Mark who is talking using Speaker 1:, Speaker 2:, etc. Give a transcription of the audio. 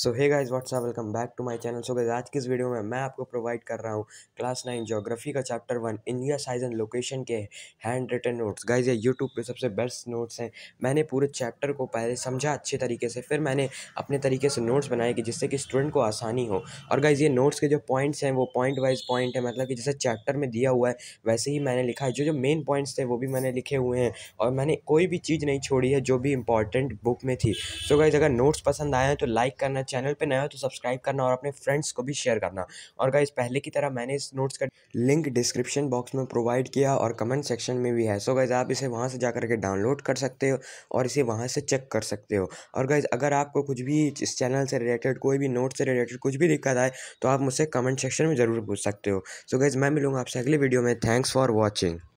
Speaker 1: so hey guys what's up welcome back to my channel so guys आज की इस video में मैं आपको प्रोवाइड कर रहा हूँ क्लास नाइन ज्योग्राफी का chapter one India size and location के हैंड रिटन नोट्स गाइस ये यूट्यूब पे सबसे बेस्ट नोट्स हैं मैंने पूरे चैप्टर को पहले समझा अच्छे तरीके से फिर मैंने अपने तरीके से नोट्स बनाए कि जिससे कि स्टूडेंट को आसानी हो और गाइज ये नोट्स के जो पॉइंट्स हैं वो पॉइंट वाइज पॉइंट है मतलब कि जैसे चैप्टर में दिया हुआ है वैसे ही मैंने लिखा है जो जो मेन पॉइंट्स थे वो भी मैंने लिखे हुए हैं और मैंने कोई भी चीज़ नहीं छोड़ी है जो भी इंपॉर्टेंट बुक में थी सो गाइज अगर नोट्स पसंद आए हैं तो लाइक करना करना चैनल पर नया हो तो सब्सक्राइब करना और अपने फ्रेंड्स को भी शेयर करना और गाइज पहले की तरह मैंने इस नोट्स का लिंक डिस्क्रिप्शन बॉक्स में प्रोवाइड किया और कमेंट सेक्शन में भी है सो गाइज आप इसे वहाँ से जा करके डाउनलोड कर सकते हो और इसे वहाँ से चेक कर सकते हो और गाइज अगर आपको कुछ भी इस चैनल से रिलेटेड कोई भी नोट से रिलेटेड कुछ भी दिक्कत आए तो आप मुझसे कमेंट सेक्शन में ज़रूर पूछ सकते हो सो गाइज मैं मिलूँगा आपसे अगले वीडियो में थैंक्स फॉर वॉचिंग